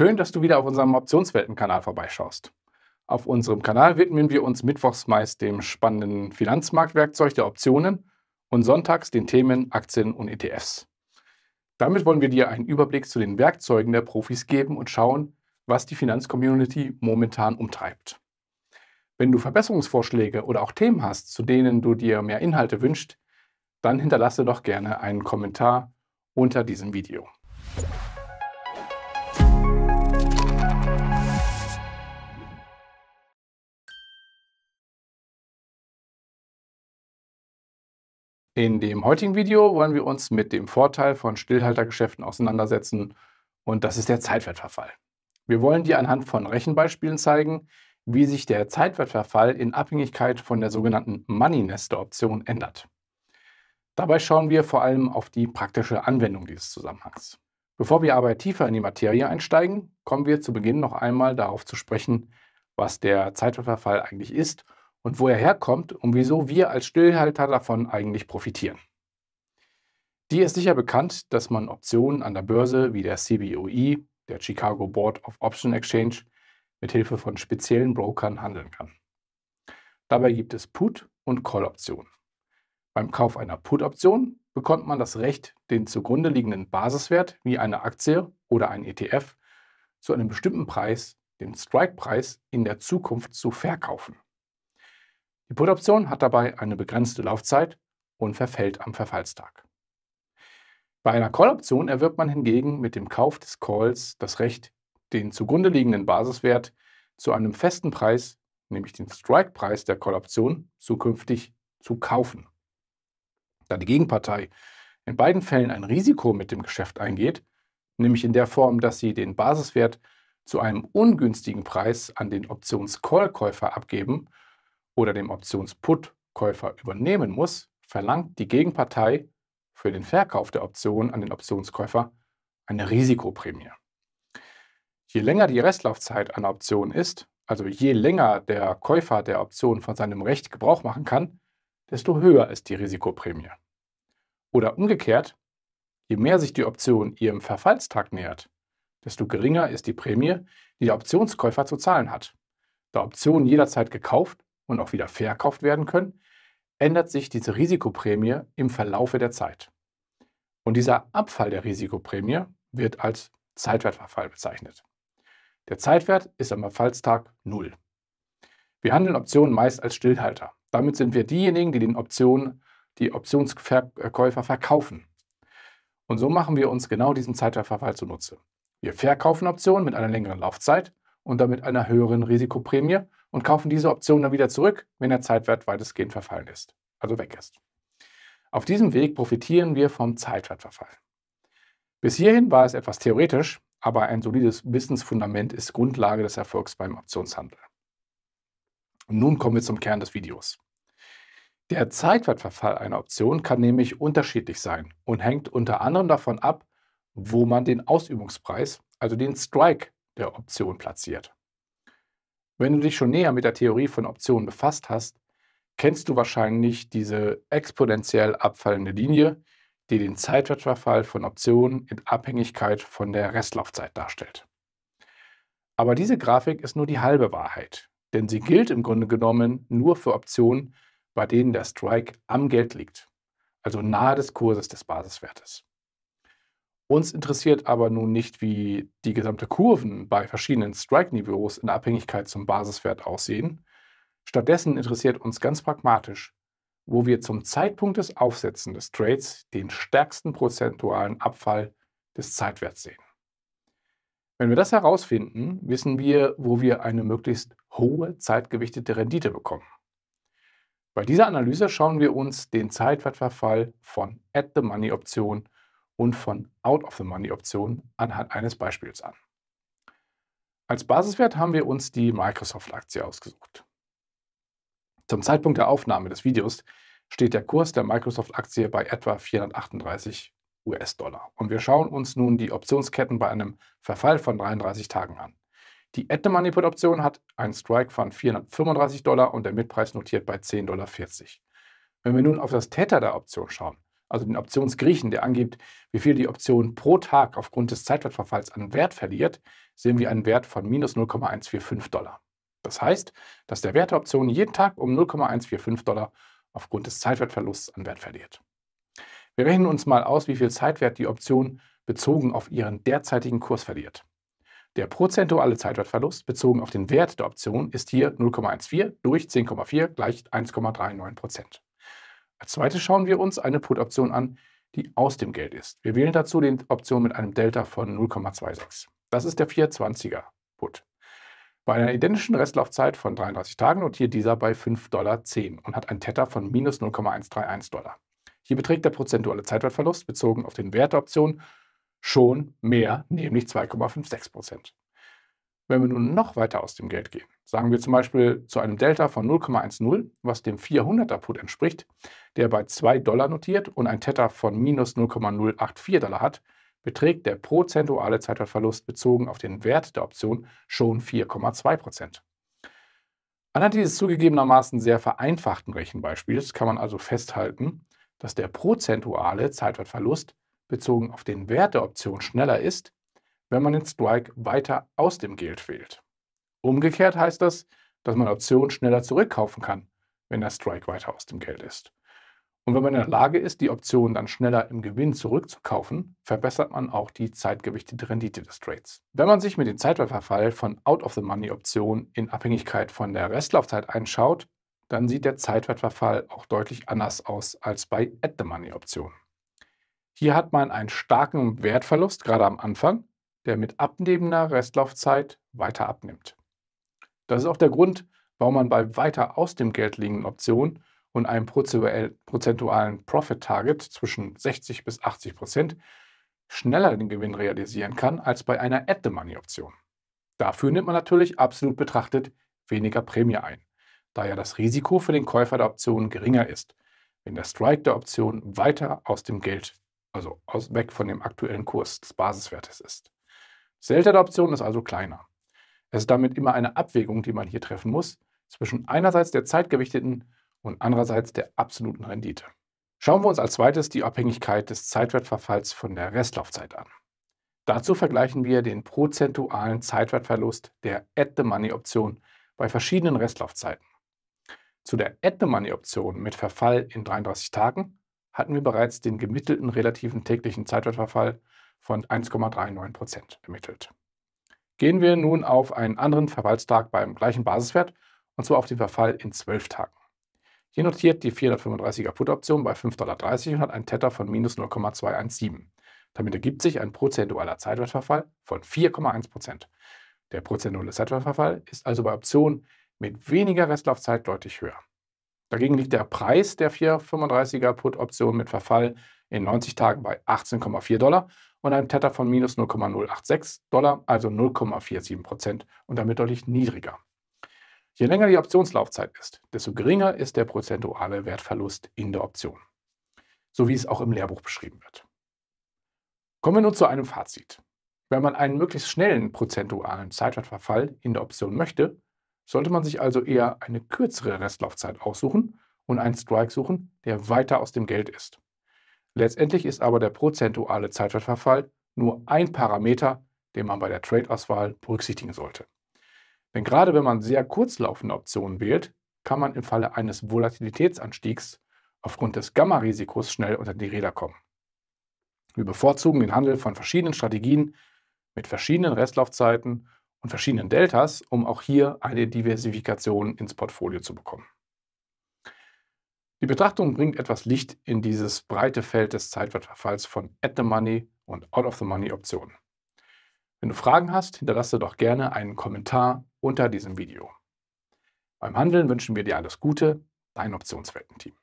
Schön, dass du wieder auf unserem Optionswelten-Kanal vorbeischaust. Auf unserem Kanal widmen wir uns mittwochs meist dem spannenden Finanzmarktwerkzeug der Optionen und sonntags den Themen Aktien und ETFs. Damit wollen wir dir einen Überblick zu den Werkzeugen der Profis geben und schauen, was die Finanzcommunity momentan umtreibt. Wenn du Verbesserungsvorschläge oder auch Themen hast, zu denen du dir mehr Inhalte wünschst, dann hinterlasse doch gerne einen Kommentar unter diesem Video. In dem heutigen Video wollen wir uns mit dem Vorteil von Stillhaltergeschäften auseinandersetzen und das ist der Zeitwertverfall. Wir wollen dir anhand von Rechenbeispielen zeigen, wie sich der Zeitwertverfall in Abhängigkeit von der sogenannten Money Nester Option ändert. Dabei schauen wir vor allem auf die praktische Anwendung dieses Zusammenhangs. Bevor wir aber tiefer in die Materie einsteigen, kommen wir zu Beginn noch einmal darauf zu sprechen, was der Zeitwertverfall eigentlich ist und wo er herkommt und wieso wir als Stillhalter davon eigentlich profitieren. Dir ist sicher bekannt, dass man Optionen an der Börse wie der CBOE, der Chicago Board of Option Exchange, mit Hilfe von speziellen Brokern handeln kann. Dabei gibt es Put- und Call-Optionen. Beim Kauf einer Put-Option bekommt man das Recht, den zugrunde liegenden Basiswert wie eine Aktie oder ein ETF zu einem bestimmten Preis, dem Strike-Preis, in der Zukunft zu verkaufen. Die Put-Option hat dabei eine begrenzte Laufzeit und verfällt am Verfallstag. Bei einer Call-Option erwirbt man hingegen mit dem Kauf des Calls das Recht, den zugrunde liegenden Basiswert zu einem festen Preis, nämlich den Strike-Preis der Call-Option, zukünftig zu kaufen. Da die Gegenpartei in beiden Fällen ein Risiko mit dem Geschäft eingeht, nämlich in der Form, dass sie den Basiswert zu einem ungünstigen Preis an den Options-Call-Käufer abgeben oder dem Optionsput-Käufer übernehmen muss, verlangt die Gegenpartei für den Verkauf der Option an den Optionskäufer eine Risikoprämie. Je länger die Restlaufzeit einer Option ist, also je länger der Käufer der Option von seinem Recht Gebrauch machen kann, desto höher ist die Risikoprämie. Oder umgekehrt, je mehr sich die Option ihrem Verfallstag nähert, desto geringer ist die Prämie, die der Optionskäufer zu zahlen hat. Da Optionen jederzeit gekauft und auch wieder verkauft werden können, ändert sich diese Risikoprämie im Verlaufe der Zeit. Und dieser Abfall der Risikoprämie wird als Zeitwertverfall bezeichnet. Der Zeitwert ist am Verfallstag 0. Wir handeln Optionen meist als Stillhalter. Damit sind wir diejenigen, die den Optionen, die Optionsverkäufer verkaufen. Und so machen wir uns genau diesen Zeitwertverfall zunutze. Wir verkaufen Optionen mit einer längeren Laufzeit und damit einer höheren Risikoprämie und kaufen diese Option dann wieder zurück, wenn der Zeitwert weitestgehend verfallen ist, also weg ist. Auf diesem Weg profitieren wir vom Zeitwertverfall. Bis hierhin war es etwas theoretisch, aber ein solides Wissensfundament ist Grundlage des Erfolgs beim Optionshandel. Und nun kommen wir zum Kern des Videos. Der Zeitwertverfall einer Option kann nämlich unterschiedlich sein und hängt unter anderem davon ab, wo man den Ausübungspreis, also den Strike der Option platziert. Wenn du dich schon näher mit der Theorie von Optionen befasst hast, kennst du wahrscheinlich diese exponentiell abfallende Linie, die den Zeitwertverfall von Optionen in Abhängigkeit von der Restlaufzeit darstellt. Aber diese Grafik ist nur die halbe Wahrheit, denn sie gilt im Grunde genommen nur für Optionen, bei denen der Strike am Geld liegt, also nahe des Kurses des Basiswertes. Uns interessiert aber nun nicht, wie die gesamte Kurven bei verschiedenen Strike-Niveaus in Abhängigkeit zum Basiswert aussehen. Stattdessen interessiert uns ganz pragmatisch, wo wir zum Zeitpunkt des Aufsetzen des Trades den stärksten prozentualen Abfall des Zeitwerts sehen. Wenn wir das herausfinden, wissen wir, wo wir eine möglichst hohe zeitgewichtete Rendite bekommen. Bei dieser Analyse schauen wir uns den Zeitwertverfall von At-the-Money-Optionen und von Out-of-the-Money-Optionen anhand eines Beispiels an. Als Basiswert haben wir uns die Microsoft-Aktie ausgesucht. Zum Zeitpunkt der Aufnahme des Videos steht der Kurs der Microsoft-Aktie bei etwa 438 US-Dollar. Und wir schauen uns nun die Optionsketten bei einem Verfall von 33 Tagen an. Die At the Money Put Option hat einen Strike von 435 Dollar und der Mitpreis notiert bei 10,40 Dollar. Wenn wir nun auf das Täter der Option schauen, also den Optionsgriechen, der angibt, wie viel die Option pro Tag aufgrund des Zeitwertverfalls an Wert verliert, sehen wir einen Wert von minus 0,145 Dollar. Das heißt, dass der Wert der Option jeden Tag um 0,145 Dollar aufgrund des Zeitwertverlusts an Wert verliert. Wir rechnen uns mal aus, wie viel Zeitwert die Option bezogen auf ihren derzeitigen Kurs verliert. Der prozentuale Zeitwertverlust bezogen auf den Wert der Option ist hier 0,14 durch 10,4 gleich 1,39 Prozent. Als zweites schauen wir uns eine Put-Option an, die aus dem Geld ist. Wir wählen dazu die Option mit einem Delta von 0,26. Das ist der 420er Put. Bei einer identischen Restlaufzeit von 33 Tagen notiert dieser bei 5,10 Dollar und hat ein Theta von minus 0,131 Dollar. Hier beträgt der prozentuale Zeitwertverlust bezogen auf den Wert der Option schon mehr, nämlich 2,56 Prozent. Wenn wir nun noch weiter aus dem Geld gehen, sagen wir zum Beispiel zu einem Delta von 0,10, was dem 400er Put entspricht, der bei 2 Dollar notiert und ein Theta von minus 0,084 Dollar hat, beträgt der prozentuale Zeitwertverlust bezogen auf den Wert der Option schon 4,2 Prozent. Anhand dieses zugegebenermaßen sehr vereinfachten Rechenbeispiels kann man also festhalten, dass der prozentuale Zeitwertverlust bezogen auf den Wert der Option schneller ist wenn man den Strike weiter aus dem Geld wählt. Umgekehrt heißt das, dass man Optionen schneller zurückkaufen kann, wenn der Strike weiter aus dem Geld ist. Und wenn man in der Lage ist, die Optionen dann schneller im Gewinn zurückzukaufen, verbessert man auch die zeitgewichtete Rendite des Trades. Wenn man sich mit dem Zeitwertverfall von Out-of-the-Money-Optionen in Abhängigkeit von der Restlaufzeit einschaut, dann sieht der Zeitwertverfall auch deutlich anders aus als bei At-the-Money-Optionen. Hier hat man einen starken Wertverlust gerade am Anfang, der mit abnehmender Restlaufzeit weiter abnimmt. Das ist auch der Grund, warum man bei weiter aus dem Geld liegenden Optionen und einem prozentualen Profit-Target zwischen 60 bis 80 Prozent schneller den Gewinn realisieren kann als bei einer At-the-Money-Option. Dafür nimmt man natürlich absolut betrachtet weniger Prämie ein, da ja das Risiko für den Käufer der Option geringer ist, wenn der Strike der Option weiter aus dem Geld, also aus, weg von dem aktuellen Kurs des Basiswertes ist. Seltene-Adoption ist also kleiner. Es ist damit immer eine Abwägung, die man hier treffen muss, zwischen einerseits der zeitgewichteten und andererseits der absoluten Rendite. Schauen wir uns als zweites die Abhängigkeit des Zeitwertverfalls von der Restlaufzeit an. Dazu vergleichen wir den prozentualen Zeitwertverlust der At-the-Money-Option bei verschiedenen Restlaufzeiten. Zu der At-the-Money-Option mit Verfall in 33 Tagen hatten wir bereits den gemittelten relativen täglichen Zeitwertverfall von 1,39 Prozent ermittelt. Gehen wir nun auf einen anderen Verfallstag beim gleichen Basiswert, und zwar auf den Verfall in 12 Tagen. Hier notiert die 435er Put-Option bei 5,30 Dollar und hat einen Tether von minus 0,217. Damit ergibt sich ein prozentualer Zeitwertverfall von 4,1 Prozent. Der prozentuale Zeitwertverfall ist also bei Optionen mit weniger Restlaufzeit deutlich höher. Dagegen liegt der Preis der 4,35er Put-Option mit Verfall in 90 Tagen bei 18,4 Dollar und einem Tether von minus 0,086 Dollar, also 0,47 Prozent und damit deutlich niedriger. Je länger die Optionslaufzeit ist, desto geringer ist der prozentuale Wertverlust in der Option, so wie es auch im Lehrbuch beschrieben wird. Kommen wir nun zu einem Fazit. Wenn man einen möglichst schnellen prozentualen Zeitwertverfall in der Option möchte, sollte man sich also eher eine kürzere Restlaufzeit aussuchen und einen Strike suchen, der weiter aus dem Geld ist. Letztendlich ist aber der prozentuale Zeitwertverfall nur ein Parameter, den man bei der Trade-Auswahl berücksichtigen sollte. Denn gerade wenn man sehr kurzlaufende Optionen wählt, kann man im Falle eines Volatilitätsanstiegs aufgrund des Gamma-Risikos schnell unter die Räder kommen. Wir bevorzugen den Handel von verschiedenen Strategien mit verschiedenen Restlaufzeiten und verschiedenen Deltas, um auch hier eine Diversifikation ins Portfolio zu bekommen. Die Betrachtung bringt etwas Licht in dieses breite Feld des Zeitwertverfalls von At-the-Money und Out-of-the-Money-Optionen. Wenn du Fragen hast, hinterlasse doch gerne einen Kommentar unter diesem Video. Beim Handeln wünschen wir dir alles Gute, dein Optionswelten-Team.